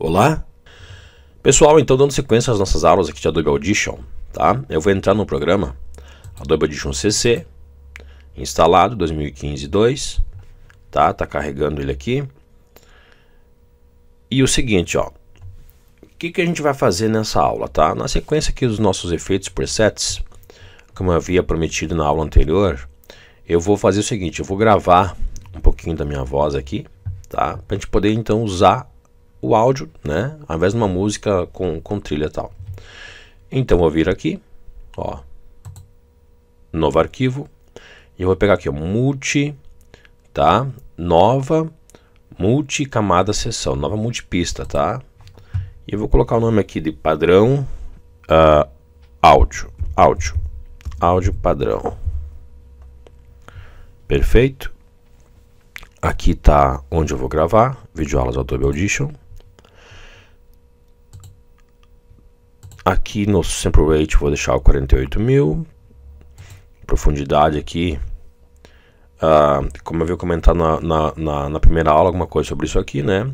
Olá? Pessoal, então dando sequência às nossas aulas aqui de Adobe Audition, tá? Eu vou entrar no programa Adobe Audition CC, instalado 2015-2, tá? Tá carregando ele aqui. E o seguinte, ó. O que, que a gente vai fazer nessa aula, tá? Na sequência aqui dos nossos efeitos presets, como eu havia prometido na aula anterior, eu vou fazer o seguinte, eu vou gravar um pouquinho da minha voz aqui, tá? Pra gente poder então usar o áudio, né? Ao invés de uma música com, com trilha tal. Então vou vir aqui, ó, novo arquivo, e eu vou pegar aqui, ó, multi, tá? Nova multicamada sessão, nova multipista, tá? E eu vou colocar o nome aqui de padrão uh, áudio, áudio, áudio padrão. Perfeito? Aqui tá onde eu vou gravar, videoaulas Adobe Audition. Aqui no sample rate vou deixar o 48 mil. Profundidade aqui. Uh, como eu vi comentar na, na, na, na primeira aula, alguma coisa sobre isso aqui, né?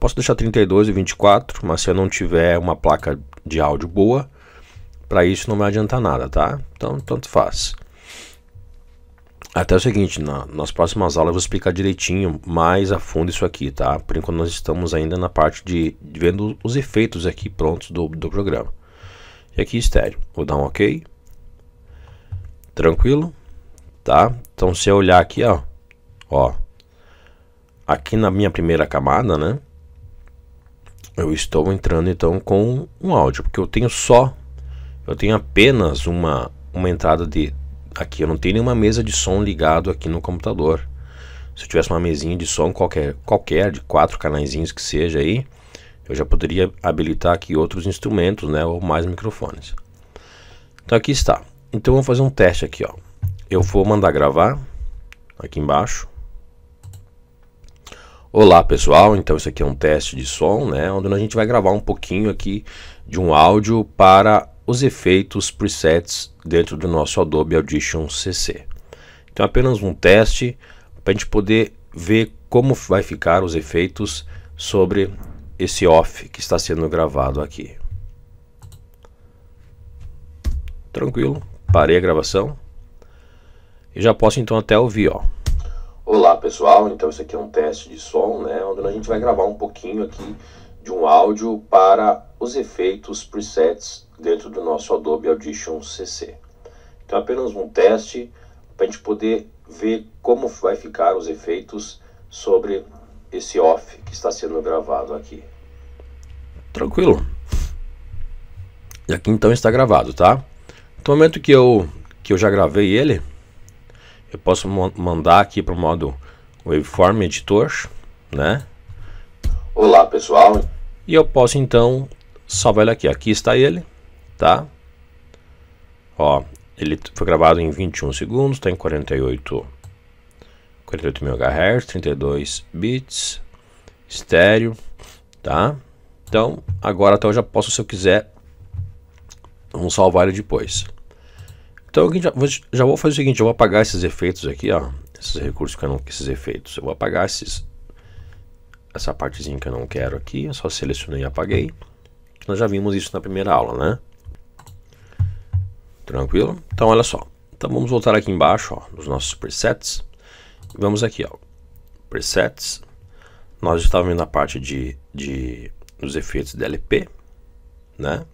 Posso deixar 32 e 24, mas se eu não tiver uma placa de áudio boa, para isso não vai adiantar nada, tá? Então, tanto faz. Até o seguinte, na, nas próximas aulas eu vou explicar direitinho, mais a fundo isso aqui, tá? Por enquanto nós estamos ainda na parte de, de vendo os efeitos aqui prontos do, do programa. E aqui estéreo, vou dar um ok. Tranquilo? Tá? Então se eu olhar aqui, ó, ó, aqui na minha primeira camada, né? Eu estou entrando então com um áudio, porque eu tenho só, eu tenho apenas uma, uma entrada de aqui eu não tenho nenhuma mesa de som ligado aqui no computador. Se eu tivesse uma mesinha de som qualquer, qualquer de quatro canaizinhos que seja aí, eu já poderia habilitar aqui outros instrumentos, né, ou mais microfones. Então aqui está. Então vamos fazer um teste aqui, ó. Eu vou mandar gravar aqui embaixo. Olá pessoal, então isso aqui é um teste de som, né, onde a gente vai gravar um pouquinho aqui de um áudio para os efeitos presets dentro do nosso Adobe Audition CC. Então apenas um teste para a gente poder ver como vai ficar os efeitos sobre esse off que está sendo gravado aqui. Tranquilo, parei a gravação e já posso então até ouvir, ó. Olá pessoal, então isso aqui é um teste de som, né, onde a gente vai gravar um pouquinho aqui de um áudio para os efeitos presets dentro do nosso Adobe Audition CC. Então apenas um teste para a gente poder ver como vai ficar os efeitos sobre esse off que está sendo gravado aqui. Tranquilo. E aqui então está gravado, tá? No momento que eu, que eu já gravei ele, eu posso mandar aqui para o modo Waveform Editor, né? Olá pessoal. E eu posso então salvar ele aqui. Aqui está ele, tá? Ó, ele foi gravado em 21 segundos, está em 48, 48 MHz, 32 bits, estéreo, tá? Então, agora até então, eu já posso, se eu quiser, vamos salvar ele depois. Então, eu já, vou fazer o seguinte, eu vou apagar esses efeitos aqui, ó, esses recursos que eu não esses efeitos, eu vou apagar esses essa partezinha que eu não quero aqui, eu só selecionei e apaguei. Nós já vimos isso na primeira aula, né? Tranquilo? Então, olha só. Então, vamos voltar aqui embaixo, ó, nos nossos presets. vamos aqui, ó. Presets. Nós estávamos na parte de, de dos efeitos DLP, né?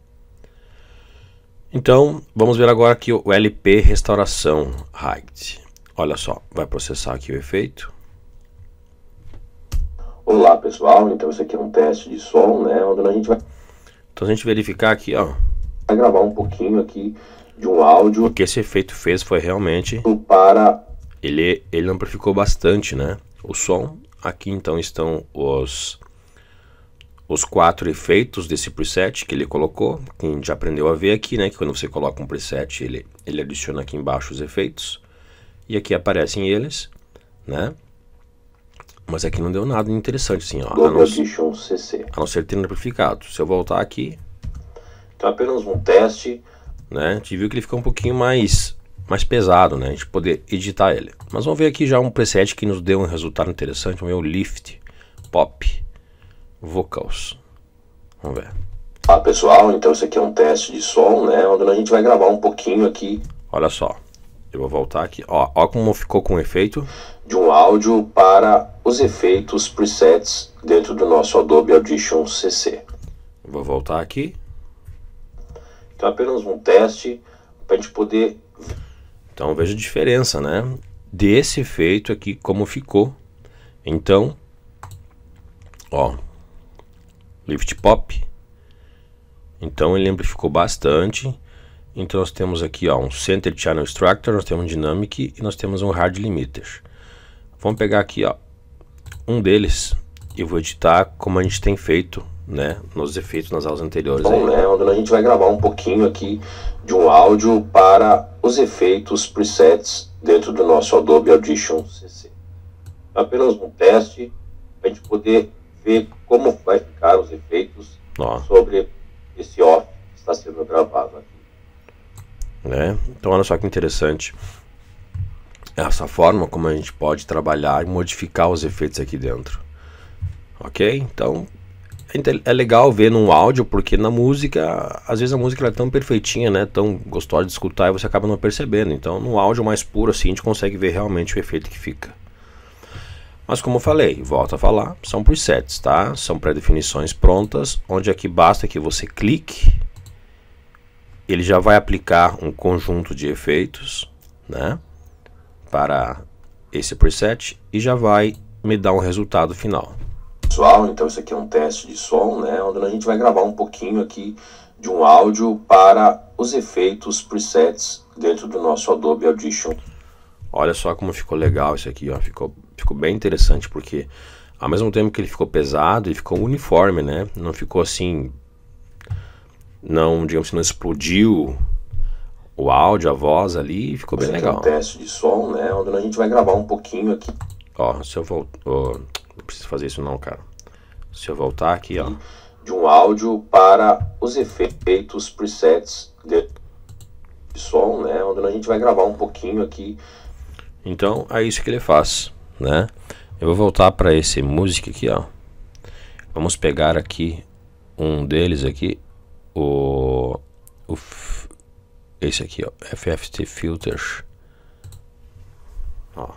Então, vamos ver agora aqui o LP Restauração Height. Olha só, vai processar aqui o efeito. Olá pessoal, então isso aqui é um teste de som, né? Onde a gente vai. Então a gente verificar aqui, ó. Vai gravar um pouquinho aqui de um áudio. O que esse efeito fez foi realmente. Para. Ele, ele amplificou bastante, né? O som. Aqui então estão os. Os quatro efeitos desse preset que ele colocou, quem já aprendeu a ver aqui, né? Que quando você coloca um preset, ele, ele adiciona aqui embaixo os efeitos. E aqui aparecem eles, né? Mas aqui é não deu nada interessante, assim, ó. a não, CC. a não ser ter amplificado. Se eu voltar aqui. Então apenas um teste. Né? A gente viu que ele ficou um pouquinho mais, mais pesado, né? A gente poder editar ele. Mas vamos ver aqui já um preset que nos deu um resultado interessante. o meu Lift Pop Vocals. Vamos ver. Olá ah, pessoal, então isso aqui é um teste de som, né? Onde a gente vai gravar um pouquinho aqui. Olha só, eu vou voltar aqui. Ó, ó como ficou com efeito de um áudio para os efeitos presets dentro do nosso Adobe Audition CC. Vou voltar aqui. Então apenas um teste para a gente poder... Então veja a diferença, né? Desse efeito aqui, como ficou. Então, ó, Lift Pop. Então ele amplificou bastante. Então nós temos aqui ó, um Center Channel Extractor, nós temos um Dynamic e nós temos um Hard Limiter. Vamos pegar aqui, ó, um deles e vou editar como a gente tem feito, né, nos efeitos nas aulas anteriores. Bom, aí. né, a gente vai gravar um pouquinho aqui de um áudio para os efeitos presets dentro do nosso Adobe Audition CC. Apenas um teste para a gente poder ver como vai ficar os efeitos ó. sobre esse off que está sendo gravado aqui. Né? Então olha só que interessante. É essa forma como a gente pode trabalhar e modificar os efeitos aqui dentro. Ok? Então é, é legal ver num áudio, porque na música, às vezes a música é tão perfeitinha, né? Tão gostosa de escutar e você acaba não percebendo. Então, no áudio mais puro, assim, a gente consegue ver realmente o efeito que fica. Mas como eu falei, volto a falar, são presets, tá? São pré-definições prontas, onde aqui basta que você clique, ele já vai aplicar um conjunto de efeitos, né? para esse preset e já vai me dar um resultado final. Pessoal, então isso aqui é um teste de som, né, onde a gente vai gravar um pouquinho aqui de um áudio para os efeitos presets dentro do nosso Adobe Audition. Olha só como ficou legal isso aqui, ó, ficou, ficou bem interessante porque ao mesmo tempo que ele ficou pesado, ele ficou uniforme, né? Não ficou assim, não, digamos assim, não explodiu o áudio, a voz ali, ficou bem legal. um teste de som, né? Onde a gente vai gravar um pouquinho aqui. Ó, se eu voltar. Oh, não preciso fazer isso, não, cara. Se eu voltar aqui, ó. De um áudio para os efeitos presets de som, né? Onde a gente vai gravar um pouquinho aqui. Então, é isso que ele faz, né? Eu vou voltar para esse música aqui, ó. Vamos pegar aqui um deles aqui, o, o esse aqui, ó, FFT Filters. Ó.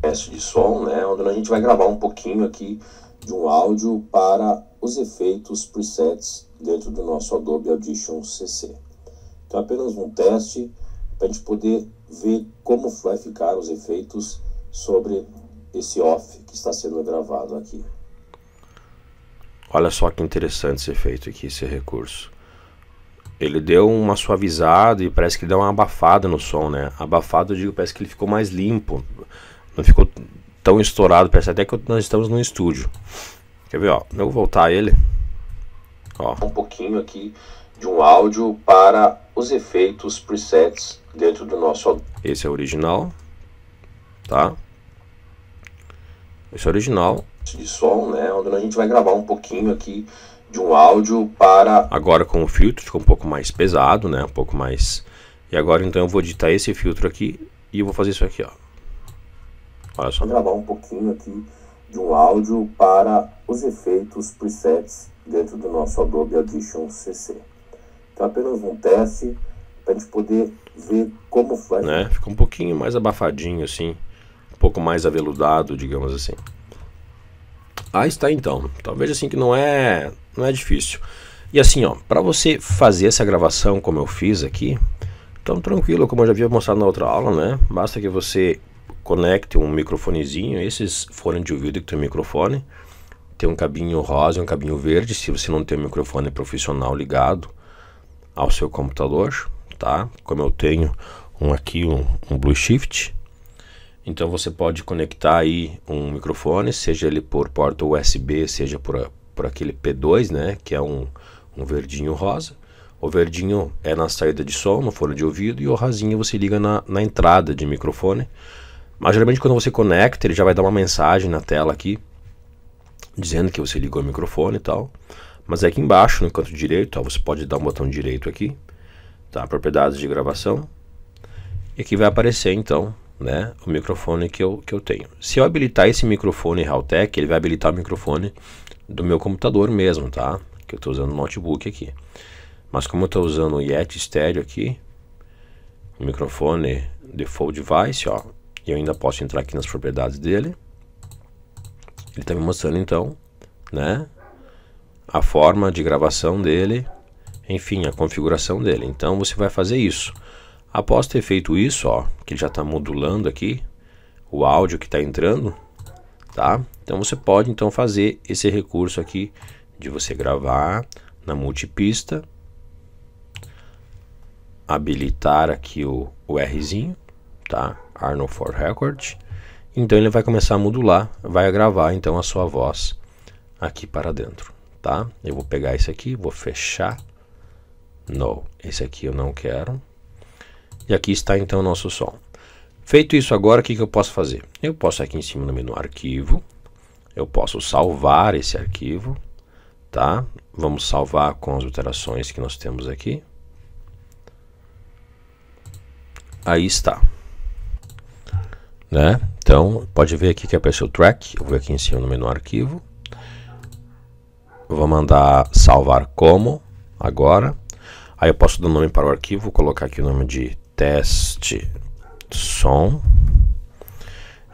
Teste de som, né, onde a gente vai gravar um pouquinho aqui de um áudio para os efeitos presets dentro do nosso Adobe Audition CC. Então apenas um teste para a gente poder ver como vai ficar os efeitos sobre esse off que está sendo gravado aqui. Olha só que interessante esse efeito aqui, esse recurso. Ele deu uma suavizada e parece que deu uma abafada no som, né? Abafado, eu digo, parece que ele ficou mais limpo. Não ficou tão estourado, parece até que nós estamos no estúdio. Quer ver, ó? Eu vou voltar ele. Ó. Um pouquinho aqui de um áudio para os efeitos presets dentro do nosso... Esse é o original, tá? Esse é o original. De som, né? Onde a gente vai gravar um pouquinho aqui de um áudio para. Agora com o filtro ficou um pouco mais pesado, né? Um pouco mais. E agora então eu vou editar esse filtro aqui e eu vou fazer isso aqui, ó. Olha só. Vou gravar um pouquinho aqui de um áudio para os efeitos presets dentro do nosso Adobe Audition CC. Então apenas um teste para a gente poder ver como faz. Né? Fica um pouquinho mais abafadinho assim, um pouco mais aveludado, digamos assim. Aí ah, está então. Talvez assim que não é não é difícil. E assim, ó, para você fazer essa gravação como eu fiz aqui, então tranquilo, como eu já havia mostrado na outra aula, né? Basta que você conecte um microfonezinho, esses fones de ouvido que tem microfone, tem um cabinho rosa e um cabinho verde, se você não tem um microfone profissional ligado ao seu computador, tá? Como eu tenho um aqui, um, um Blue Shift, então você pode conectar aí um microfone, seja ele por porta USB, seja por, por aquele P2, né, que é um, um verdinho rosa. O verdinho é na saída de som, no fone de ouvido, e o rosinho você liga na, na entrada de microfone. Mas geralmente quando você conecta, ele já vai dar uma mensagem na tela aqui, dizendo que você ligou o microfone e tal. Mas é aqui embaixo, no canto direito, ó, você pode dar um botão direito aqui, tá? Propriedades de gravação. E aqui vai aparecer então, né, o microfone que eu, que eu tenho. Se eu habilitar esse microfone Haltech, ele vai habilitar o microfone do meu computador mesmo, tá? Que eu estou usando o notebook aqui. Mas como eu estou usando o Yeti Stereo aqui, o microfone default device, ó, e eu ainda posso entrar aqui nas propriedades dele. Ele está me mostrando então, né, a forma de gravação dele, enfim, a configuração dele. Então você vai fazer isso. Após ter feito isso, ó, que ele já está modulando aqui o áudio que está entrando, tá? Então você pode então fazer esse recurso aqui de você gravar na multipista, habilitar aqui o, o Rzinho, tá? Arnold for Record. Então ele vai começar a modular, vai gravar então a sua voz aqui para dentro, tá? Eu vou pegar esse aqui, vou fechar. Não, esse aqui eu não quero. E aqui está então o nosso som. Feito isso agora, o que, que eu posso fazer? Eu posso aqui em cima no menu arquivo, eu posso salvar esse arquivo, tá? Vamos salvar com as alterações que nós temos aqui. Aí está. Né? Então, pode ver aqui que apareceu o track, eu vou aqui em cima no menu arquivo. Eu vou mandar salvar como agora. Aí eu posso dar nome para o arquivo, vou colocar aqui o nome de teste som.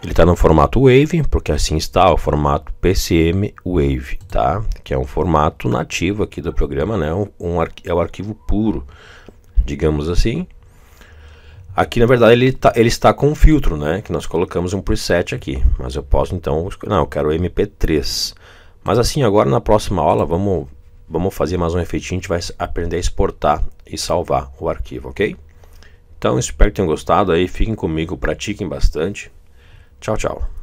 Ele está no formato Wave, porque assim está o formato PCM Wave, tá? Que é um formato nativo aqui do programa, né? Um, um é o um arquivo puro, digamos assim. Aqui, na verdade, ele, tá, ele está com um filtro, né? Que nós colocamos um preset aqui. Mas eu posso, então... Não, eu quero MP3. Mas assim, agora na próxima aula, vamos, vamos fazer mais um efeito A gente vai aprender a exportar e salvar o arquivo, ok? Então espero que tenham gostado aí, fiquem comigo, pratiquem bastante. Tchau, tchau.